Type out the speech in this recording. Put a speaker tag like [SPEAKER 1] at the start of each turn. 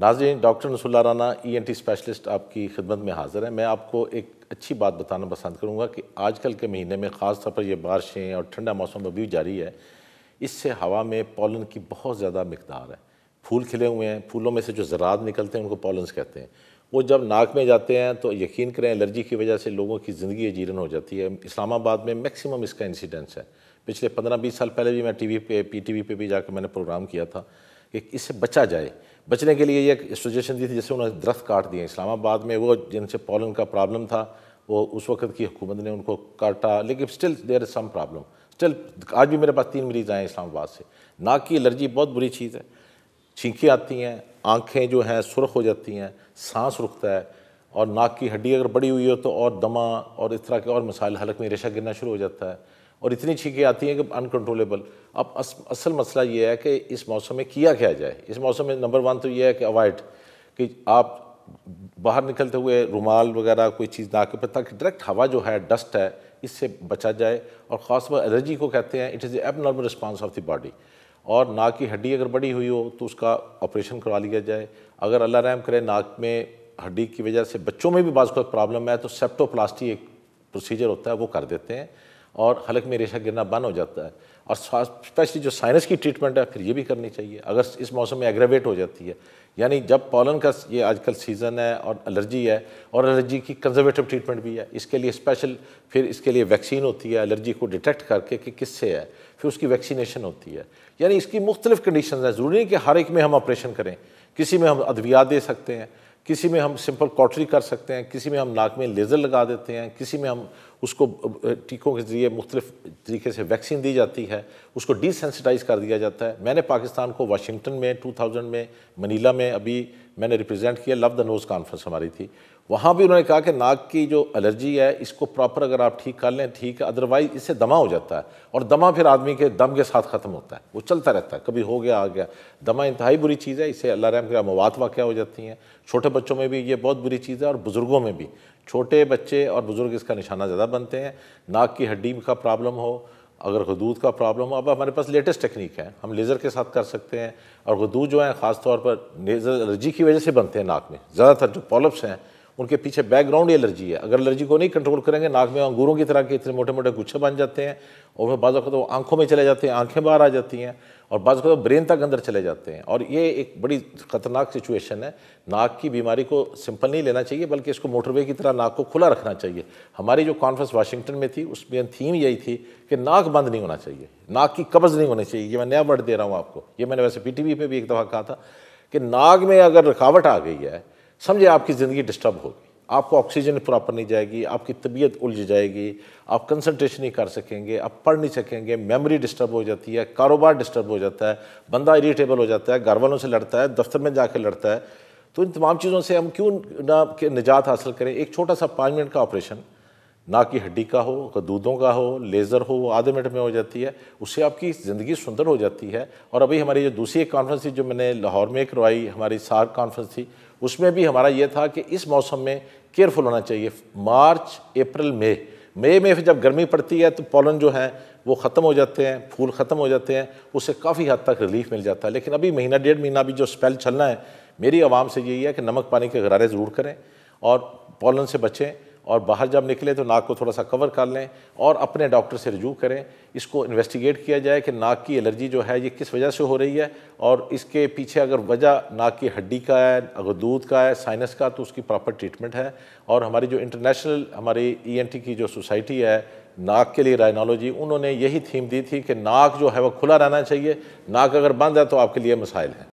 [SPEAKER 1] Nazi doctor Nasulla Rana ENT e specialist आपकी खिदमत में हाज़िर है मैं आपको एक अच्छी बात बताना पसंद करूँगा कि आजकल के महीने में ख़ास तौर पर यह बारिशें और ठंडा मौसम अभी जारी है इससे हवा में पॉलन की बहुत ज़्यादा मकदार है फूल खिले हुए हैं फूलों में से जो ज़रात निकलते हैं उनको पॉलन्स कहते हैं वो जब नाक में जाते हैं तो यकीन करें एलर्जी की वजह से लोगों की ज़िंदगी अजीरन हो जाती है इस्लामाबाद में मैक्सिमम इसका इंसिडेंस है पिछले पंद्रह बीस साल पहले भी मैं टी वी पर पी टी वी पर भी जाकर मैंने प्रोग्राम किया था कि इससे बचा जाए बचने के लिए एक सजेशन दी थी जैसे उन्होंने दरख्त काट दिए इस्लामाबाद में वो जिनसे पोलन का प्रॉब्लम था वो उस वक्त की हुकूमत ने उनको काटा लेकिन still there is some problem still आज भी मेरे पास तीन मरीज़ आए इस्लामाबाद से नाक की एलर्जी बहुत बुरी चीज़ है छींकी आती हैं आँखें जो हैं सुरख हो जाती हैं सांस रुकता है और नाक की हड्डी अगर बड़ी हुई हो तो और दमा और इस तरह के और मसाइल हलक में रेशा गिरना शुरू हो जाता है और इतनी छींकें आती हैं कि अनकंट्रोलेबल अब अस, असल मसला ये है कि इस मौसम में किया क्या जाए इस मौसम में नंबर वन तो ये है कि अवॉइड कि आप बाहर निकलते हुए रुमाल वगैरह कोई चीज़ ना के ताकि डायरेक्ट हवा जो है डस्ट है इससे बचा जाए और ख़ासकर एलर्जी को कहते हैं it is a abnormal response of the body और नाक की हड्डी अगर बड़ी हुई हो तो उसका ऑपरेशन करवा लिया जाए अगर अल्लाह रहम करे नाक में हड्डी की वजह से बच्चों में भी बाज़ प्रॉब्लम है तो सेप्टोप्लास्टी एक प्रोसीजर होता है वो कर देते हैं और हलक में रेशा गिरना बंद हो जाता है और स्पेशली जो साइनस की ट्रीटमेंट है फिर ये भी करनी चाहिए अगर इस मौसम में एग्रेवेट हो जाती है यानी जब पॉलन का ये आजकल सीज़न है और एलर्जी है और एलर्जी की कंजर्वेटिव ट्रीटमेंट भी है इसके लिए स्पेशल फिर इसके लिए वैक्सीन होती है एलर्जी को डिटेक्ट करके कि किससे है फिर उसकी वैक्सीनेशन होती है यानी इसकी मुख्तलिफ कंडीशन है ज़रूरी नहीं कि हर एक में हम ऑपरेशन करें किसी में हम अद्वियात दे सकते हैं किसी में हम सिंपल कॉटरी कर सकते हैं किसी में हम नाक में लेज़र लगा देते हैं किसी में हम उसको टीकों के ज़रिए मुख्तलिफ तरीके से वैक्सीन दी जाती है उसको डिसेंसिटाइज कर दिया जाता है मैंने पाकिस्तान को वाशिंगटन में 2000 में मनीला में अभी मैंने रिप्रेजेंट किया लव द नोज़ कॉन्फ्रेंस हमारी थी वहाँ भी उन्होंने कहा कि नाक की जो एलर्जी है इसको प्रॉपर अगर आप ठीक कर लें ठीक है अदरवाइज इससे दमा हो जाता है और दमा फिर आदमी के दम के साथ ख़त्म होता है वो चलता रहता है कभी हो गया आ गया दमा इंतहाई बुरी चीज़ है इससे अल्लाह रहम मवाद वाक़ हो जाती हैं छोटे बच्चों में भी ये बहुत बुरी चीज़ है और बुज़ुर्गों में भी छोटे बच्चे और बुज़ुर्ग इसका निशाना ज़्यादा बनते हैं नाक की हड्डी का प्रॉब्लम हो अगर हदूद का प्रॉब्लम हो अब हमारे पास लेटेस्ट टेक्निक है हम लेज़र के साथ कर सकते हैं और हदूद जो है ख़ास तौर पर लेज़र एलर्जी की वजह से बनते हैं नाक में ज़्यादातर जो पॉलप्स हैं उनके पीछे बैकग्राउंड एलर्जी है अगर एलर्जी को नहीं कंट्रोल करेंगे नाक में अंगूरों की तरह के इतने मोटे मोटे गुच्छे बन जाते हैं और फिर बाज़ तो आंखों में चले जाते हैं आंखें बाहर आ जाती हैं और बाज़ तो ब्रेन तक अंदर चले जाते हैं और ये एक बड़ी ख़तरनाक सिचुएशन है नाक की बीमारी को सिंपल नहीं लेना चाहिए बल्कि इसको मोटरवे की तरह नाक को खुला रखना चाहिए हमारी जो कॉन्फ्रेंस वाशिंगटन में थी उसमें थीम यही थी कि नाक बंद नहीं होना चाहिए नाक की कब्ज़ नहीं होनी चाहिए ये मैं नया वर्ड दे रहा हूँ आपको ये मैंने वैसे पी टी वी पर भी एक दफ़ा कहा था कि नाक में अगर रुकावट आ गई है समझे आपकी ज़िंदगी डिस्टर्ब होगी आपको ऑक्सीजन प्रॉपर नहीं जाएगी आपकी तबीयत उलझ जाएगी आप कंसंट्रेशन नहीं कर सकेंगे आप पढ़ नहीं सकेंगे मेमोरी डिस्टर्ब हो जाती है कारोबार डिस्टर्ब हो जाता है बंदा इरीटेबल हो जाता है घर वालों से लड़ता है दफ्तर में जाके लड़ता है तो इन तमाम चीज़ों से हम क्यों ना निजात हासिल करें एक छोटा सा पाँच मिनट का ऑपरेशन ना कि हड्डी का हो दूधों का हो लेज़र हो वो आधे मिनट में हो जाती है उससे आपकी ज़िंदगी सुंदर हो जाती है और अभी हमारी जो दूसरी एक कॉन्फ्रेंस थी जो मैंने लाहौर में करवाई हमारी सार कॉन्फ्रेंस थी उसमें भी हमारा ये था कि इस मौसम में केयरफुल होना चाहिए मार्च अप्रैल मई मई में फिर जब गर्मी पड़ती है तो पॉलन जो है वो ख़त्म हो जाते हैं फूल ख़त्म हो जाते हैं उससे काफ़ी हद तक रिलीफ मिल जाता है लेकिन अभी महीना डेढ़ महीना भी जो स्पेल चलना है मेरी आवाम से यही है कि नमक पानी के गरारे ज़रूर करें और पॉलन से बचें और बाहर जब निकले तो नाक को थोड़ा सा कवर कर लें और अपने डॉक्टर से रजू करें इसको इन्वेस्टिगेट किया जाए कि नाक की एलर्जी जो है ये किस वजह से हो रही है और इसके पीछे अगर वजह नाक की हड्डी का है अगर दूध का है साइनस का तो उसकी प्रॉपर ट्रीटमेंट है और हमारी जो इंटरनेशनल हमारी ईएनटी e की जो सोसाइटी है नाक के लिए राइनोलॉजी उन्होंने यही थीम दी थी कि नाक जो है वह खुला रहना चाहिए नाक अगर बंद है तो आपके लिए मसाइल हैं